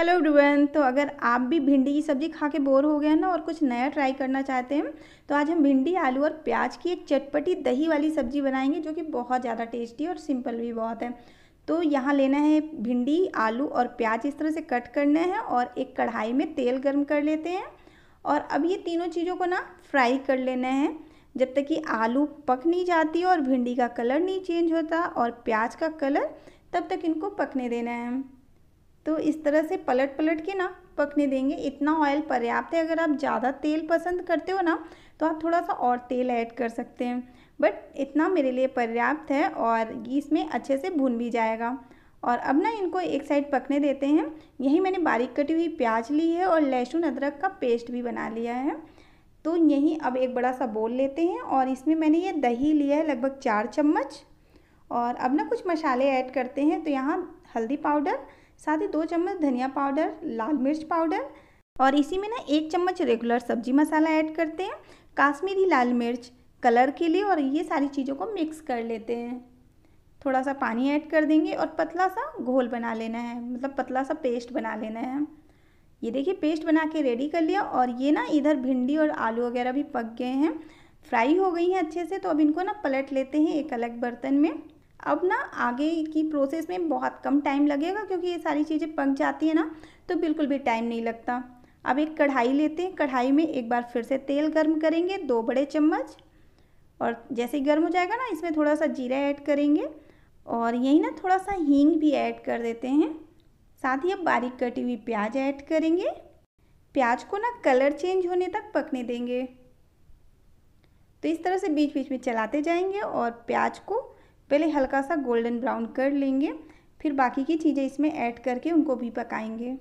hello everyone तो अगर आप भी भिंडी की सब्ज़ी खा के बोर हो गए ना और कुछ नया ट्राई करना चाहते हैं तो आज हम भिंडी आलू और प्याज की एक चटपटी दही वाली सब्ज़ी बनाएंगे जो कि बहुत ज़्यादा टेस्टी और सिंपल भी बहुत है तो यहाँ लेना है भिंडी आलू और प्याज इस तरह से कट करना है और एक कढ़ाई में तेल गर्म कर लेते हैं और अब ये तीनों चीज़ों को ना फ्राई कर लेना है जब तक कि आलू पक नहीं जाती और भिंडी का कलर नहीं चेंज होता और प्याज का कलर तब तक इनको पकने देना है तो इस तरह से पलट पलट के ना पकने देंगे इतना ऑयल पर्याप्त है अगर आप ज़्यादा तेल पसंद करते हो ना तो आप थोड़ा सा और तेल ऐड कर सकते हैं बट इतना मेरे लिए पर्याप्त है और इसमें अच्छे से भून भी जाएगा और अब ना इनको एक साइड पकने देते हैं यही मैंने बारीक कटी हुई प्याज ली है और लहसुन अदरक का पेस्ट भी बना लिया है तो यहीं अब एक बड़ा सा बोल लेते हैं और इसमें मैंने ये दही लिया है लगभग चार चम्मच और अब ना कुछ मसाले ऐड करते हैं तो यहाँ हल्दी पाउडर साथ ही दो चम्मच धनिया पाउडर लाल मिर्च पाउडर और इसी में ना एक चम्मच रेगुलर सब्जी मसाला ऐड करते हैं काश्मीरी लाल मिर्च कलर के लिए और ये सारी चीज़ों को मिक्स कर लेते हैं थोड़ा सा पानी ऐड कर देंगे और पतला सा घोल बना लेना है मतलब पतला सा पेस्ट बना लेना है ये देखिए पेस्ट बना के रेडी कर लिया और ये ना इधर भिंडी और आलू वगैरह भी पक गए हैं फ्राई हो गई हैं अच्छे से तो अब इनको ना पलट लेते हैं एक अलग बर्तन में अब ना आगे की प्रोसेस में बहुत कम टाइम लगेगा क्योंकि ये सारी चीज़ें पक जाती है ना तो बिल्कुल भी टाइम नहीं लगता अब एक कढ़ाई लेते हैं कढ़ाई में एक बार फिर से तेल गर्म करेंगे दो बड़े चम्मच और जैसे ही गर्म हो जाएगा ना इसमें थोड़ा सा जीरा ऐड करेंगे और यही ना थोड़ा सा हींग भी ऐड कर देते हैं साथ ही अब बारीक कटी हुई प्याज ऐड करेंगे प्याज को ना कलर चेंज होने तक पकने देंगे तो इस तरह से बीच बीच में चलाते जाएंगे और प्याज को पहले हल्का सा गोल्डन ब्राउन कर लेंगे फिर बाकी की चीज़ें इसमें ऐड करके उनको भी पकाएंगे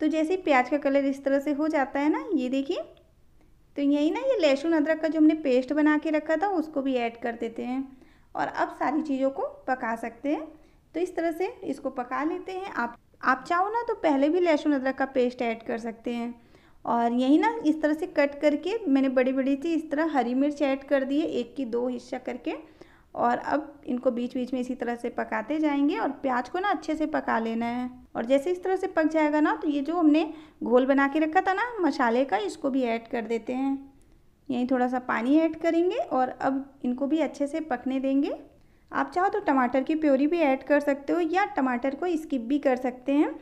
तो जैसे प्याज का कलर इस तरह से हो जाता है ना ये देखिए तो यही ना ये लहसुन अदरक का जो हमने पेस्ट बना के रखा था उसको भी ऐड कर देते हैं और अब सारी चीज़ों को पका सकते हैं तो इस तरह से इसको पका लेते हैं आप आप चाहो ना तो पहले भी लहसुन अदरक का पेस्ट ऐड कर सकते हैं और यही ना इस तरह से कट करके मैंने बड़ी बड़ी थी इस तरह हरी मिर्च ऐड कर दी है एक की दो हिस्सा करके और अब इनको बीच बीच में इसी तरह से पकाते जाएंगे और प्याज को ना अच्छे से पका लेना है और जैसे इस तरह से पक जाएगा ना तो ये जो हमने घोल बना के रखा था ना मसाले का इसको भी ऐड कर देते हैं यहीं थोड़ा सा पानी ऐड करेंगे और अब इनको भी अच्छे से पकने देंगे आप चाहो तो टमाटर की प्योरी भी ऐड कर सकते हो या टमाटर को स्किप भी कर सकते हैं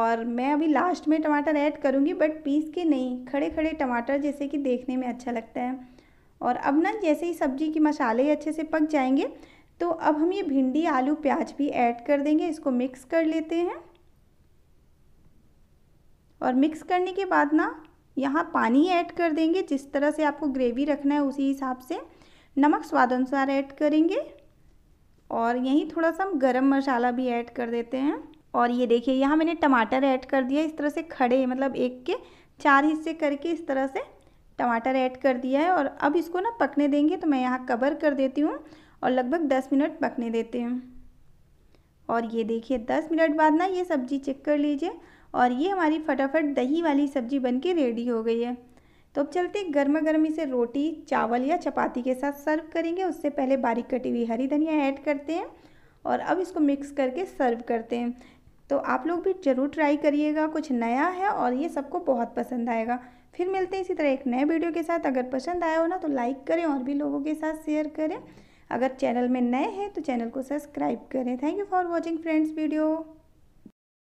और मैं अभी लास्ट में टमाटर ऐड करूँगी बट पीस के नहीं खड़े खड़े टमाटर जैसे कि देखने में अच्छा लगता है और अब ना जैसे ही सब्जी की मसाले अच्छे से पक जाएंगे तो अब हम ये भिंडी आलू प्याज भी ऐड कर देंगे इसको मिक्स कर लेते हैं और मिक्स करने के बाद ना यहाँ पानी ऐड कर देंगे जिस तरह से आपको ग्रेवी रखना है उसी हिसाब से नमक स्वाद अनुसार ऐड करेंगे और यहीं थोड़ा सा हम गर्म मसाला भी ऐड कर देते हैं और ये देखिए यहाँ मैंने टमाटर ऐड कर दिया इस तरह से खड़े मतलब एक के चार हिस्से करके इस तरह से टमाटर ऐड कर दिया है और अब इसको ना पकने देंगे तो मैं यहाँ कवर कर देती हूँ और लगभग दस मिनट पकने देती हूँ और ये देखिए दस मिनट बाद ना ये सब्ज़ी चेक कर लीजिए और ये हमारी फटाफट दही वाली सब्ज़ी बन के रेडी हो गई है तो अब चलते गर्मा गर्मी से रोटी चावल या चपाती के साथ सर्व करेंगे उससे पहले बारीक कटी हुई हरी धनिया ऐड करते हैं और अब इसको मिक्स करके सर्व करते हैं तो आप लोग भी ज़रूर ट्राई करिएगा कुछ नया है और ये सबको बहुत पसंद आएगा फिर मिलते हैं इसी तरह एक नए वीडियो के साथ अगर पसंद आया हो ना तो लाइक करें और भी लोगों के साथ शेयर करें अगर चैनल में नए हैं तो चैनल को सब्सक्राइब करें thank you for watching friends video